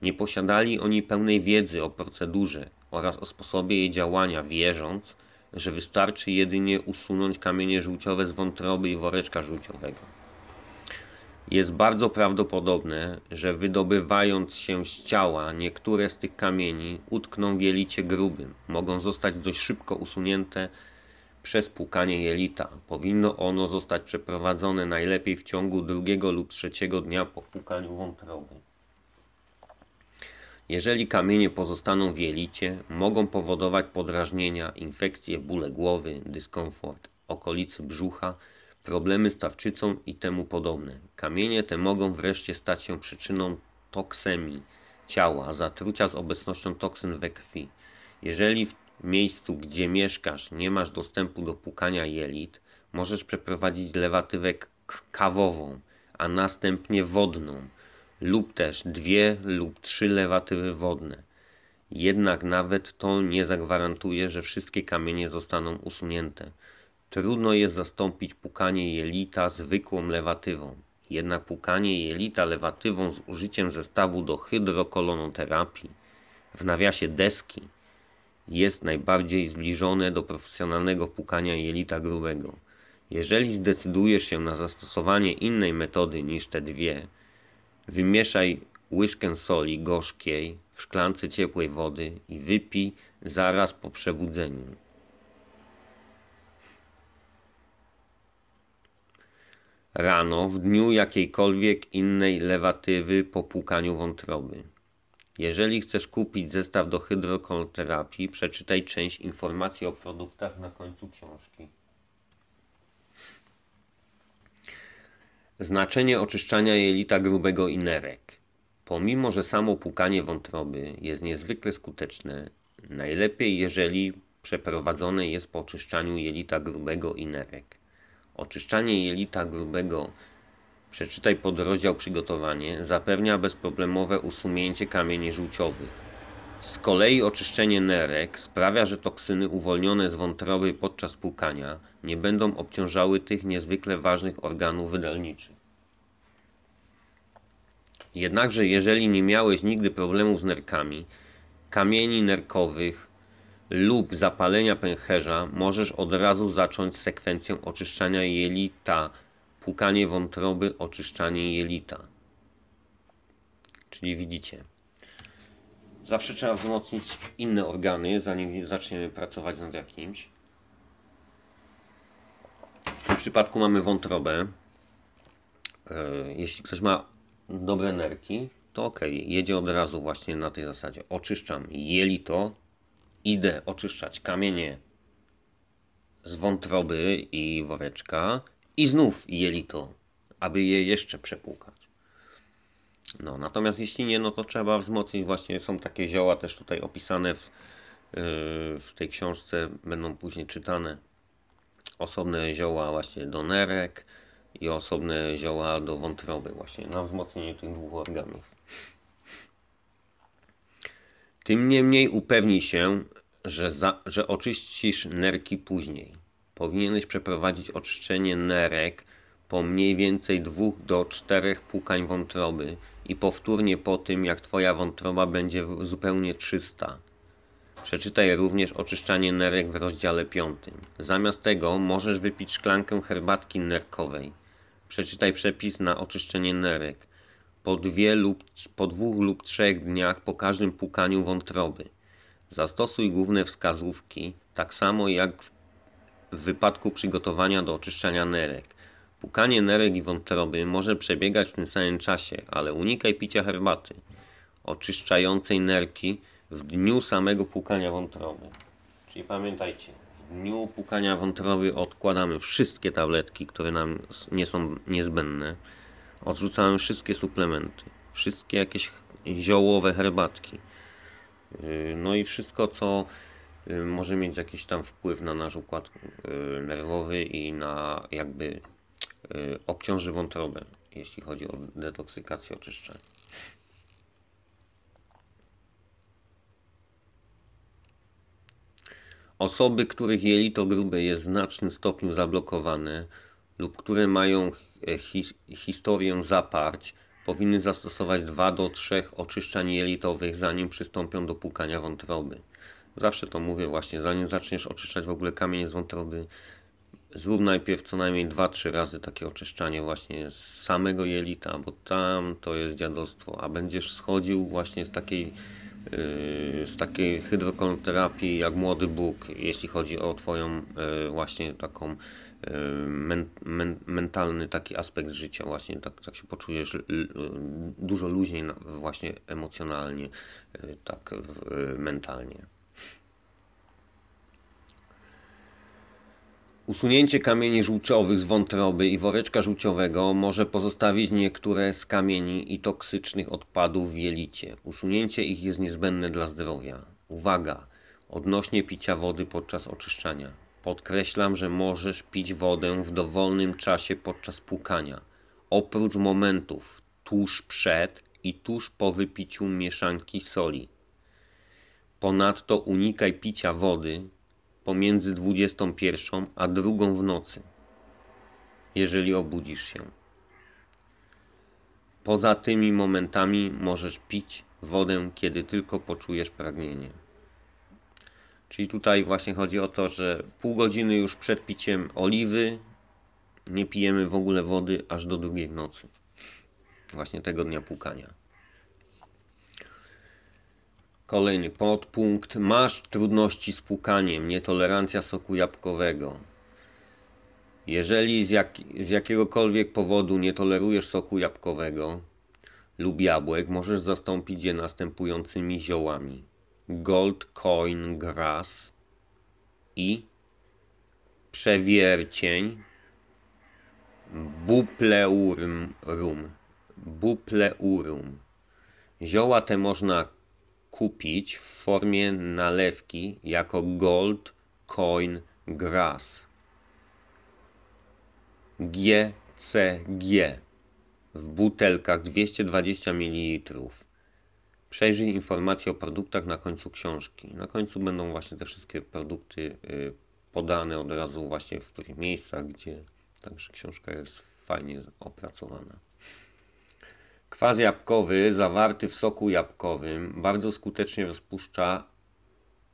Nie posiadali oni pełnej wiedzy o procedurze oraz o sposobie jej działania, wierząc, że wystarczy jedynie usunąć kamienie żółciowe z wątroby i woreczka żółciowego. Jest bardzo prawdopodobne, że wydobywając się z ciała, niektóre z tych kamieni utkną w jelicie grubym. Mogą zostać dość szybko usunięte przez płukanie jelita. Powinno ono zostać przeprowadzone najlepiej w ciągu drugiego lub trzeciego dnia po płukaniu wątroby. Jeżeli kamienie pozostaną w jelicie, mogą powodować podrażnienia, infekcje, bóle głowy, dyskomfort okolicy brzucha, problemy z tarczycą i temu podobne. Kamienie te mogą wreszcie stać się przyczyną toksemii ciała, zatrucia z obecnością toksyn we krwi. Jeżeli w miejscu, gdzie mieszkasz, nie masz dostępu do pukania jelit, możesz przeprowadzić lewatywę kawową, a następnie wodną, lub też dwie lub trzy lewatywy wodne. Jednak nawet to nie zagwarantuje, że wszystkie kamienie zostaną usunięte. Trudno jest zastąpić pukanie jelita zwykłą lewatywą. Jednak pukanie jelita lewatywą z użyciem zestawu do hydrokolonoterapii w nawiasie deski jest najbardziej zbliżone do profesjonalnego pukania jelita grubego. Jeżeli zdecydujesz się na zastosowanie innej metody niż te dwie, wymieszaj łyżkę soli gorzkiej w szklance ciepłej wody i wypij zaraz po przebudzeniu. rano w dniu jakiejkolwiek innej lewatywy po płukaniu wątroby. Jeżeli chcesz kupić zestaw do hydrokoloterapii, przeczytaj część informacji o produktach na końcu książki. Znaczenie oczyszczania jelita grubego i nerek. Pomimo, że samo płukanie wątroby jest niezwykle skuteczne, najlepiej jeżeli przeprowadzone jest po oczyszczaniu jelita grubego i nerek. Oczyszczanie jelita grubego przeczytaj rozdział przygotowanie, zapewnia bezproblemowe usunięcie kamieni żółciowych. Z kolei oczyszczenie nerek sprawia, że toksyny uwolnione z wątroby podczas płukania nie będą obciążały tych niezwykle ważnych organów wydalniczych. Jednakże jeżeli nie miałeś nigdy problemów z nerkami, kamieni nerkowych lub zapalenia pęcherza możesz od razu zacząć sekwencję oczyszczania jelita, pukanie wątroby, oczyszczanie jelita. Czyli widzicie, zawsze trzeba wzmocnić inne organy, zanim zaczniemy pracować nad jakimś. W tym przypadku mamy wątrobę. E, jeśli ktoś ma dobre nerki, to ok, jedzie od razu właśnie na tej zasadzie. Oczyszczam jelito, idę oczyszczać kamienie z wątroby i woreczka i znów jelito, aby je jeszcze przepłukać. No, natomiast jeśli nie, no to trzeba wzmocnić właśnie, są takie zioła też tutaj opisane w, yy, w tej książce, będą później czytane osobne zioła właśnie do nerek i osobne zioła do wątroby właśnie na wzmocnienie tych dwóch organów. Tym niemniej upewnij się, że, za, że oczyścisz nerki później. Powinieneś przeprowadzić oczyszczenie nerek po mniej więcej dwóch do czterech pukań wątroby i powtórnie po tym, jak Twoja wątroba będzie zupełnie czysta. Przeczytaj również oczyszczanie nerek w rozdziale 5. Zamiast tego możesz wypić szklankę herbatki nerkowej. Przeczytaj przepis na oczyszczenie nerek po, dwie lub, po dwóch lub trzech dniach po każdym pukaniu wątroby. Zastosuj główne wskazówki, tak samo jak w wypadku przygotowania do oczyszczania nerek. Pukanie nerek i wątroby może przebiegać w tym samym czasie, ale unikaj picia herbaty oczyszczającej nerki w dniu samego pukania wątroby. Czyli pamiętajcie, w dniu pukania wątroby odkładamy wszystkie tabletki, które nam nie są niezbędne. Odrzucamy wszystkie suplementy, wszystkie jakieś ziołowe herbatki. Y, no i wszystko, co y, może mieć jakiś tam wpływ na nasz układ y, nerwowy i na jakby obciąży wątrobę, jeśli chodzi o detoksykację, oczyszczenie. Osoby, których jelito grube jest w znacznym stopniu zablokowane lub które mają e, hi historię zaparć, powinny zastosować 2 do 3 oczyszczań jelitowych, zanim przystąpią do płukania wątroby. Zawsze to mówię właśnie, zanim zaczniesz oczyszczać w ogóle kamień z wątroby, zrób najpierw co najmniej 2-3 razy takie oczyszczanie właśnie z samego jelita, bo tam to jest dziadostwo, a będziesz schodził właśnie z takiej yy, z takiej hydrokonoterapii jak młody Bóg, jeśli chodzi o Twoją yy, właśnie taką Y, men, men, mentalny taki aspekt życia właśnie, tak, tak się poczujesz y, y, dużo luźniej właśnie emocjonalnie, tak mentalnie. Usunięcie kamieni żółciowych z wątroby i woreczka żółciowego może pozostawić niektóre z kamieni i toksycznych odpadów w jelicie. Usunięcie ich jest niezbędne dla zdrowia. Uwaga! Odnośnie picia wody podczas oczyszczania. Podkreślam, że możesz pić wodę w dowolnym czasie podczas płukania, oprócz momentów tuż przed i tuż po wypiciu mieszanki soli. Ponadto unikaj picia wody pomiędzy 21 a 2 w nocy, jeżeli obudzisz się. Poza tymi momentami możesz pić wodę, kiedy tylko poczujesz pragnienie. Czyli tutaj właśnie chodzi o to, że pół godziny już przed piciem oliwy nie pijemy w ogóle wody aż do drugiej w nocy. Właśnie tego dnia płukania. Kolejny podpunkt. Masz trudności z płukaniem, nietolerancja soku jabłkowego. Jeżeli z, jak, z jakiegokolwiek powodu nie tolerujesz soku jabłkowego lub jabłek, możesz zastąpić je następującymi ziołami. Gold Coin Grass i Przewiercień Bupleurum. Bupleurum. Zioła te można kupić w formie nalewki jako Gold Coin Grass. GCG w butelkach 220 ml Przejrzyj informacje o produktach na końcu książki. Na końcu będą właśnie te wszystkie produkty y, podane od razu właśnie w tych miejscach, gdzie także książka jest fajnie opracowana. Kwas jabłkowy zawarty w soku jabłkowym bardzo skutecznie rozpuszcza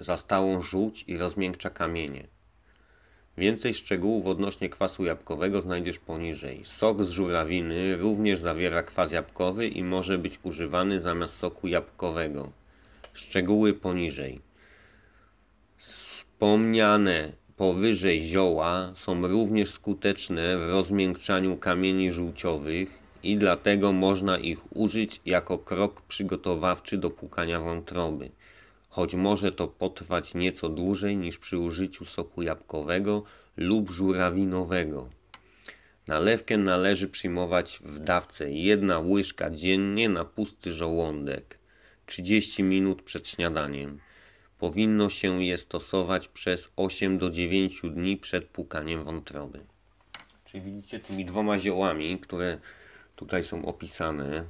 zastałą żółć i rozmiękcza kamienie. Więcej szczegółów odnośnie kwasu jabłkowego znajdziesz poniżej. Sok z żurawiny również zawiera kwas jabłkowy i może być używany zamiast soku jabłkowego. Szczegóły poniżej. Wspomniane powyżej zioła są również skuteczne w rozmiękczaniu kamieni żółciowych i dlatego można ich użyć jako krok przygotowawczy do płukania wątroby choć może to potrwać nieco dłużej niż przy użyciu soku jabłkowego lub żurawinowego. Nalewkę należy przyjmować w dawce jedna łyżka dziennie na pusty żołądek 30 minut przed śniadaniem. Powinno się je stosować przez 8 do 9 dni przed pukaniem wątroby. Czyli widzicie tymi dwoma ziołami, które tutaj są opisane.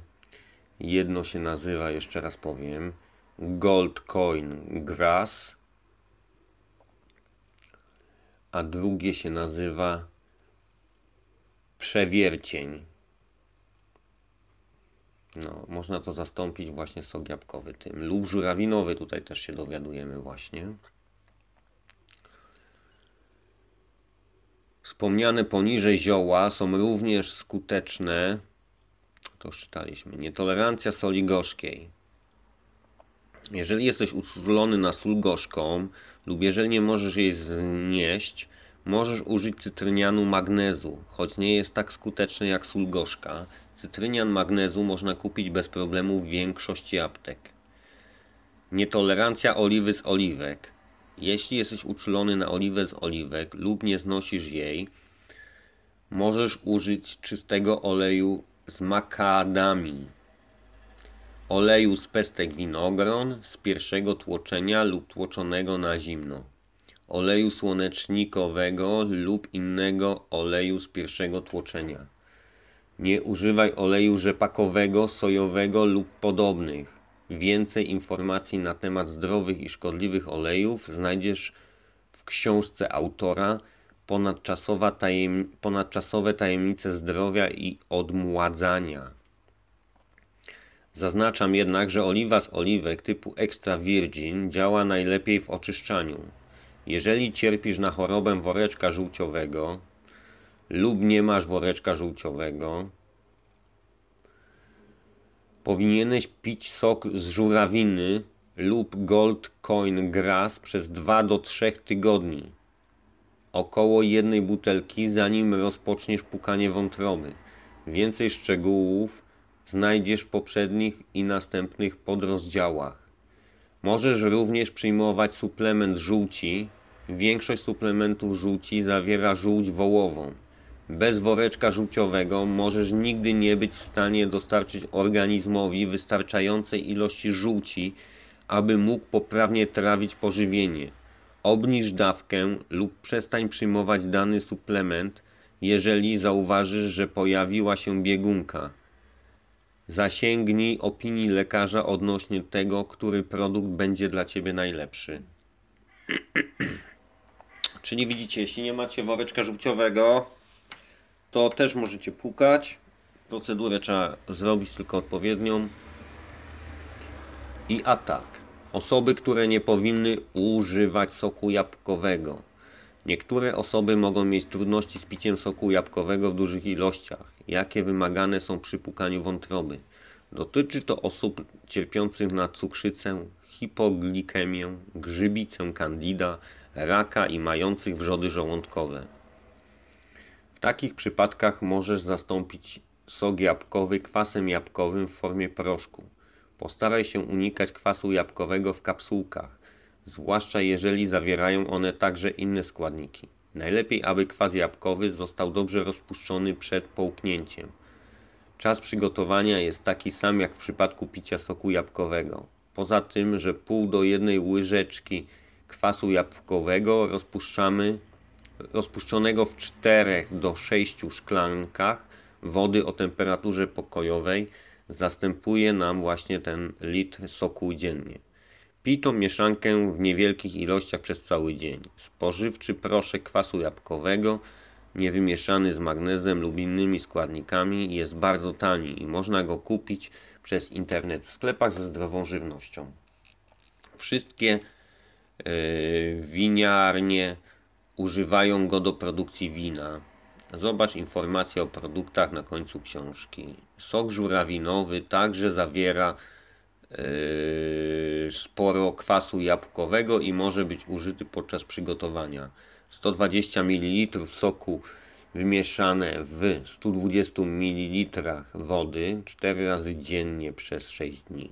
Jedno się nazywa, jeszcze raz powiem, Gold Coin Grass, a drugie się nazywa Przewiercień. No, można to zastąpić właśnie sok jabłkowy tym lub żurawinowy, tutaj też się dowiadujemy właśnie. Wspomniane poniżej zioła są również skuteczne, to czytaliśmy, nietolerancja soli gorzkiej, jeżeli jesteś uczulony na sól gorzką lub jeżeli nie możesz jej znieść, możesz użyć cytrynianu magnezu, choć nie jest tak skuteczny jak sól gorzka. Cytrynian magnezu można kupić bez problemu w większości aptek. Nietolerancja oliwy z oliwek. Jeśli jesteś uczulony na oliwę z oliwek lub nie znosisz jej, możesz użyć czystego oleju z makadami oleju z pestek winogron z pierwszego tłoczenia lub tłoczonego na zimno, oleju słonecznikowego lub innego oleju z pierwszego tłoczenia. Nie używaj oleju rzepakowego, sojowego lub podobnych. Więcej informacji na temat zdrowych i szkodliwych olejów znajdziesz w książce autora Ponadczasowa tajem... Ponadczasowe tajemnice zdrowia i odmładzania. Zaznaczam jednak, że oliwa z oliwek typu extra virgin działa najlepiej w oczyszczaniu. Jeżeli cierpisz na chorobę woreczka żółciowego lub nie masz woreczka żółciowego, powinieneś pić sok z żurawiny lub gold coin grass przez 2 do 3 tygodni. Około jednej butelki zanim rozpoczniesz pukanie wątroby. Więcej szczegółów znajdziesz w poprzednich i następnych podrozdziałach. Możesz również przyjmować suplement żółci. Większość suplementów żółci zawiera żółć wołową. Bez woreczka żółciowego możesz nigdy nie być w stanie dostarczyć organizmowi wystarczającej ilości żółci, aby mógł poprawnie trawić pożywienie. Obniż dawkę lub przestań przyjmować dany suplement, jeżeli zauważysz, że pojawiła się biegunka. Zasięgnij opinii lekarza odnośnie tego, który produkt będzie dla Ciebie najlepszy. Czyli widzicie, jeśli nie macie woreczka żółciowego, to też możecie pukać. Procedurę trzeba zrobić tylko odpowiednią. I atak. Osoby, które nie powinny używać soku jabłkowego Niektóre osoby mogą mieć trudności z piciem soku jabłkowego w dużych ilościach, jakie wymagane są przy pukaniu wątroby. Dotyczy to osób cierpiących na cukrzycę, hipoglikemię, grzybicę candida, raka i mających wrzody żołądkowe. W takich przypadkach możesz zastąpić sok jabłkowy kwasem jabłkowym w formie proszku. Postaraj się unikać kwasu jabłkowego w kapsułkach zwłaszcza jeżeli zawierają one także inne składniki. Najlepiej, aby kwas jabłkowy został dobrze rozpuszczony przed połknięciem. Czas przygotowania jest taki sam jak w przypadku picia soku jabłkowego. Poza tym, że pół do jednej łyżeczki kwasu jabłkowego rozpuszczamy rozpuszczonego w 4 do 6 szklankach wody o temperaturze pokojowej zastępuje nam właśnie ten litr soku dziennie. Pij tą mieszankę w niewielkich ilościach przez cały dzień. Spożywczy proszek kwasu jabłkowego, niewymieszany z magnezem lub innymi składnikami, jest bardzo tani i można go kupić przez internet w sklepach ze zdrową żywnością. Wszystkie yy, winiarnie używają go do produkcji wina. Zobacz informacje o produktach na końcu książki. Sok żurawinowy także zawiera Yy, sporo kwasu jabłkowego i może być użyty podczas przygotowania. 120 ml soku wymieszane w 120 ml wody 4 razy dziennie przez 6 dni.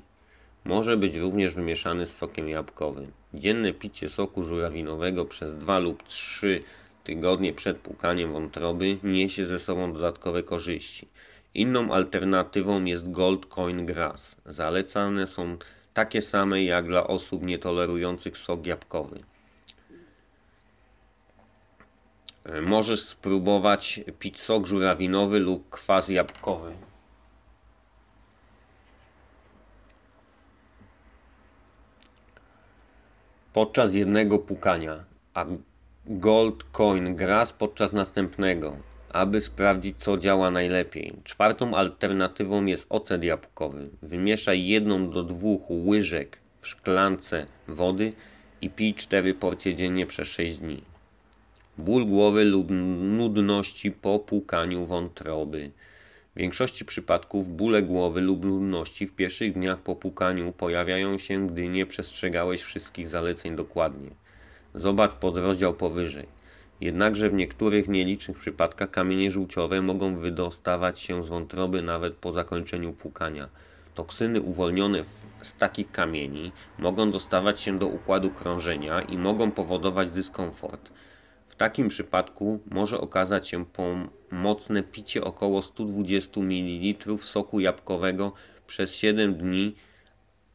Może być również wymieszany z sokiem jabłkowym. Dzienne picie soku żurawinowego przez 2 lub 3 tygodnie przed płukaniem wątroby niesie ze sobą dodatkowe korzyści. Inną alternatywą jest Gold Coin Grass. Zalecane są takie same jak dla osób nietolerujących sok jabłkowy. E, możesz spróbować pić sok żurawinowy lub kwas jabłkowy. Podczas jednego pukania, a Gold Coin Grass podczas następnego aby sprawdzić, co działa najlepiej. Czwartą alternatywą jest ocet jabłkowy. Wymieszaj jedną do dwóch łyżek w szklance wody i pij cztery porcje dziennie przez 6 dni. Ból głowy lub nudności po pukaniu wątroby. W większości przypadków bóle głowy lub nudności w pierwszych dniach po pukaniu pojawiają się, gdy nie przestrzegałeś wszystkich zaleceń dokładnie. Zobacz podrozdział powyżej. Jednakże w niektórych nielicznych przypadkach kamienie żółciowe mogą wydostawać się z wątroby nawet po zakończeniu płukania. Toksyny uwolnione z takich kamieni mogą dostawać się do układu krążenia i mogą powodować dyskomfort. W takim przypadku może okazać się pomocne picie około 120 ml soku jabłkowego przez 7 dni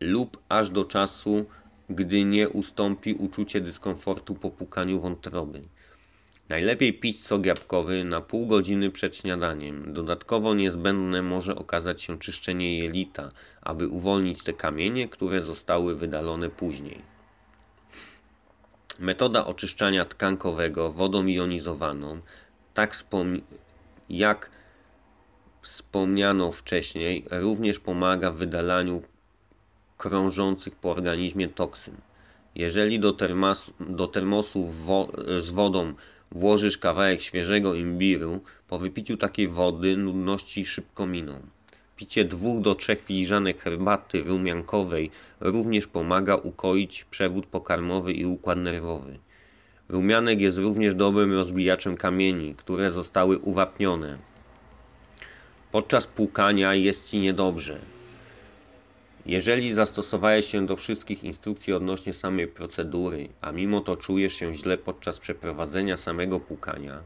lub aż do czasu, gdy nie ustąpi uczucie dyskomfortu po płukaniu wątroby. Najlepiej pić sok jabłkowy na pół godziny przed śniadaniem. Dodatkowo niezbędne może okazać się czyszczenie jelita, aby uwolnić te kamienie, które zostały wydalone później. Metoda oczyszczania tkankowego wodą jonizowaną, tak jak wspomniano wcześniej, również pomaga w wydalaniu krążących po organizmie toksyn. Jeżeli do, termasu, do termosu wo z wodą Włożysz kawałek świeżego imbiru, po wypiciu takiej wody nudności szybko miną. Picie dwóch do trzech filiżanek herbaty rumiankowej również pomaga ukoić przewód pokarmowy i układ nerwowy. Rumianek jest również dobrym rozbijaczem kamieni, które zostały uwapnione. Podczas płukania jest ci niedobrze. Jeżeli zastosowałeś się do wszystkich instrukcji odnośnie samej procedury, a mimo to czujesz się źle podczas przeprowadzenia samego pukania,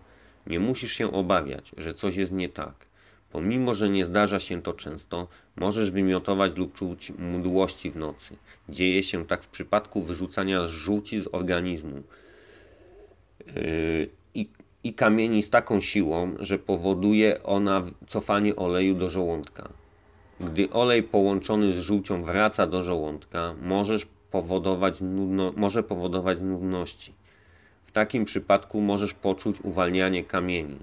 nie musisz się obawiać, że coś jest nie tak. Pomimo, że nie zdarza się to często, możesz wymiotować lub czuć mdłości w nocy. Dzieje się tak w przypadku wyrzucania żółci z organizmu yy, i, i kamieni z taką siłą, że powoduje ona cofanie oleju do żołądka. Gdy olej połączony z żółcią wraca do żołądka, możesz powodować nudno, może powodować nudności. W takim przypadku możesz poczuć uwalnianie kamieni.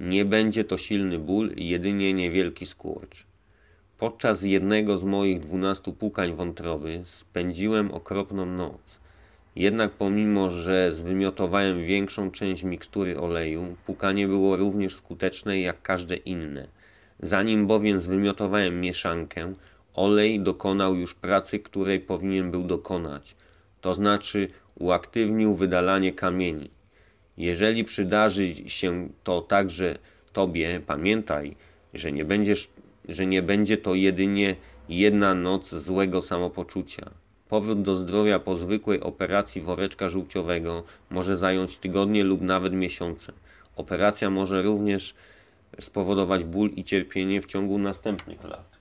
Nie będzie to silny ból, jedynie niewielki skurcz. Podczas jednego z moich dwunastu pukań wątroby spędziłem okropną noc. Jednak pomimo, że zwymiotowałem większą część mikstury oleju, pukanie było również skuteczne jak każde inne. Zanim bowiem zwymiotowałem mieszankę, olej dokonał już pracy, której powinien był dokonać, to znaczy uaktywnił wydalanie kamieni. Jeżeli przydarzy się to także tobie, pamiętaj, że nie, będziesz, że nie będzie to jedynie jedna noc złego samopoczucia. Powrót do zdrowia po zwykłej operacji woreczka żółciowego może zająć tygodnie lub nawet miesiące. Operacja może również spowodować ból i cierpienie w ciągu następnych lat.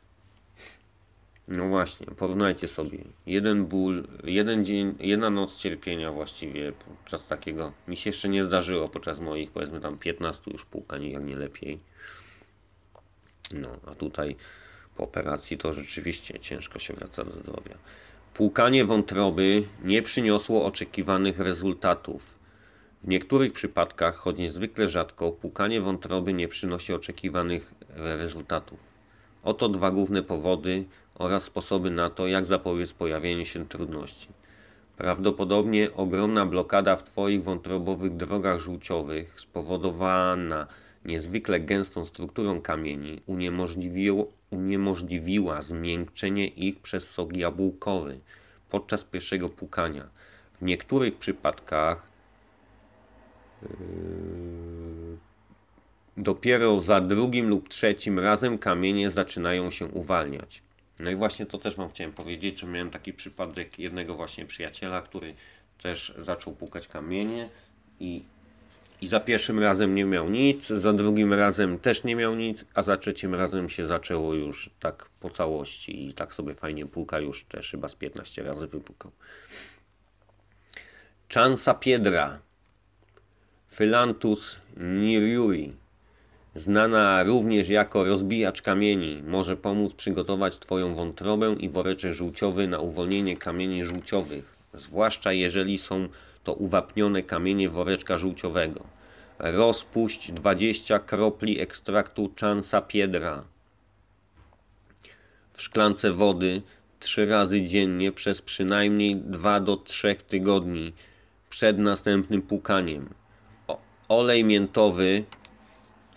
No właśnie, porównajcie sobie. Jeden ból, jeden dzień, jedna noc cierpienia właściwie podczas takiego. Mi się jeszcze nie zdarzyło podczas moich, powiedzmy tam 15 już półka, jak nie lepiej. No, a tutaj po operacji to rzeczywiście ciężko się wraca do zdrowia. Płukanie wątroby nie przyniosło oczekiwanych rezultatów. W niektórych przypadkach, choć niezwykle rzadko, płukanie wątroby nie przynosi oczekiwanych e, rezultatów. Oto dwa główne powody oraz sposoby na to, jak zapobiec pojawieniu się trudności. Prawdopodobnie ogromna blokada w Twoich wątrobowych drogach żółciowych, spowodowana niezwykle gęstą strukturą kamieni, uniemożliwiła zmiękczenie ich przez sok jabłkowy podczas pierwszego płukania. W niektórych przypadkach Yy, dopiero za drugim lub trzecim razem kamienie zaczynają się uwalniać. No i właśnie to też Wam chciałem powiedzieć, że miałem taki przypadek jednego właśnie przyjaciela, który też zaczął pukać kamienie i, i za pierwszym razem nie miał nic, za drugim razem też nie miał nic, a za trzecim razem się zaczęło już tak po całości i tak sobie fajnie puka, już też chyba z 15 razy wypukał. Czansa Piedra Phylanthus neriuri, znana również jako rozbijacz kamieni, może pomóc przygotować Twoją wątrobę i woreczek żółciowy na uwolnienie kamieni żółciowych, zwłaszcza jeżeli są to uwapnione kamienie woreczka żółciowego. Rozpuść 20 kropli ekstraktu czansa piedra w szklance wody trzy razy dziennie przez przynajmniej 2 do 3 tygodni przed następnym pukaniem olej miętowy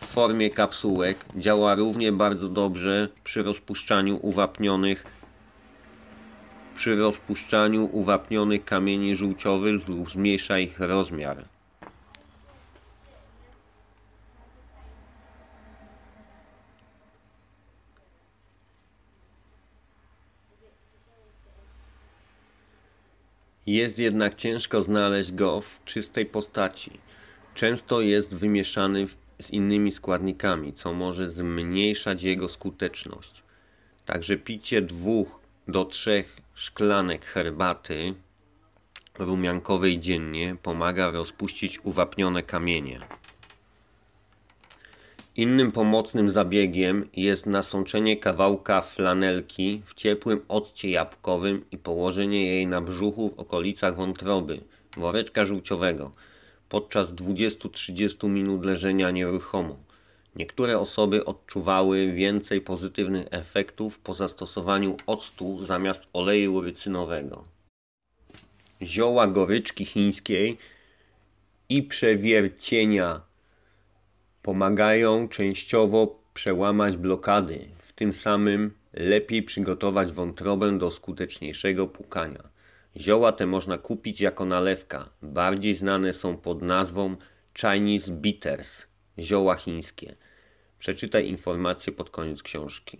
w formie kapsułek działa równie bardzo dobrze przy rozpuszczaniu uwapnionych przy rozpuszczaniu uwapnionych kamieni żółciowych lub zmniejsza ich rozmiar. Jest jednak ciężko znaleźć go w czystej postaci często jest wymieszany z innymi składnikami, co może zmniejszać jego skuteczność. Także picie dwóch do trzech szklanek herbaty rumiankowej dziennie pomaga rozpuścić uwapnione kamienie. Innym pomocnym zabiegiem jest nasączenie kawałka flanelki w ciepłym occie jabłkowym i położenie jej na brzuchu w okolicach wątroby, woreczka żółciowego podczas 20-30 minut leżenia nieruchomo. Niektóre osoby odczuwały więcej pozytywnych efektów po zastosowaniu octu zamiast oleju rycynowego. Zioła goryczki chińskiej i przewiercienia pomagają częściowo przełamać blokady, w tym samym lepiej przygotować wątrobę do skuteczniejszego płukania. Zioła te można kupić jako nalewka. Bardziej znane są pod nazwą Chinese Bitters, zioła chińskie. Przeczytaj informację pod koniec książki.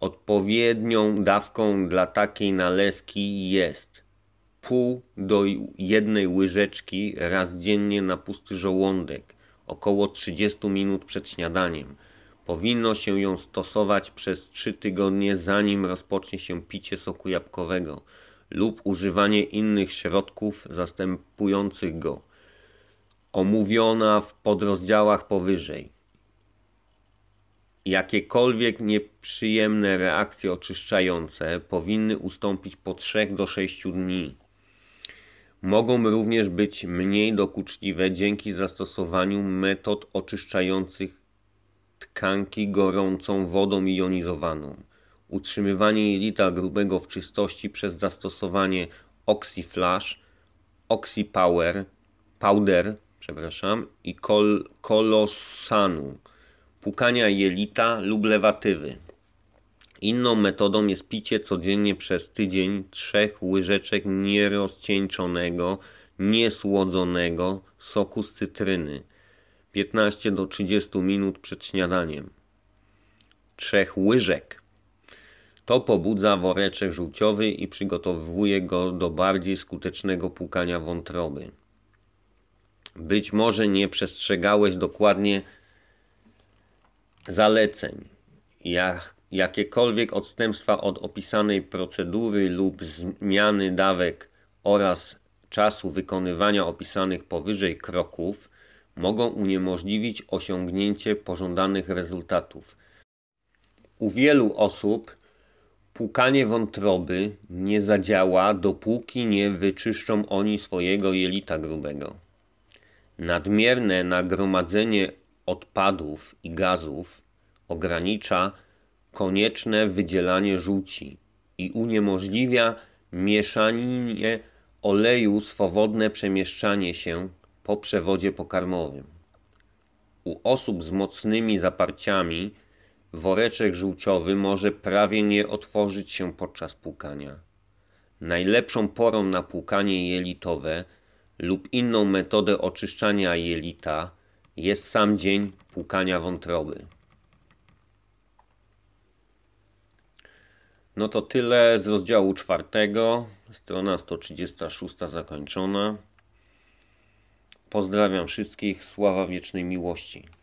Odpowiednią dawką dla takiej nalewki jest pół do jednej łyżeczki raz dziennie na pusty żołądek, około 30 minut przed śniadaniem. Powinno się ją stosować przez 3 tygodnie, zanim rozpocznie się picie soku jabłkowego lub używanie innych środków zastępujących go, omówiona w podrozdziałach powyżej. Jakiekolwiek nieprzyjemne reakcje oczyszczające powinny ustąpić po 3 do 6 dni. Mogą również być mniej dokuczliwe dzięki zastosowaniu metod oczyszczających tkanki gorącą wodą jonizowaną utrzymywanie jelita grubego w czystości przez zastosowanie OxyFlash, OxyPower, Powder przepraszam, i kol, kolosanu, pukania jelita lub lewatywy. Inną metodą jest picie codziennie przez tydzień trzech łyżeczek nierozcieńczonego, niesłodzonego soku z cytryny 15 do 30 minut przed śniadaniem. Trzech łyżek to pobudza woreczek żółciowy i przygotowuje go do bardziej skutecznego płukania wątroby. Być może nie przestrzegałeś dokładnie zaleceń. Jak, jakiekolwiek odstępstwa od opisanej procedury lub zmiany dawek oraz czasu wykonywania opisanych powyżej kroków mogą uniemożliwić osiągnięcie pożądanych rezultatów. U wielu osób płukanie wątroby nie zadziała, dopóki nie wyczyszczą oni swojego jelita grubego. Nadmierne nagromadzenie odpadów i gazów ogranicza konieczne wydzielanie żółci i uniemożliwia mieszanie oleju swobodne przemieszczanie się po przewodzie pokarmowym. U osób z mocnymi zaparciami Woreczek żółciowy może prawie nie otworzyć się podczas płukania. Najlepszą porą na płukanie jelitowe lub inną metodę oczyszczania jelita jest sam dzień płukania wątroby. No to tyle z rozdziału czwartego, strona 136 zakończona. Pozdrawiam wszystkich, sława wiecznej miłości.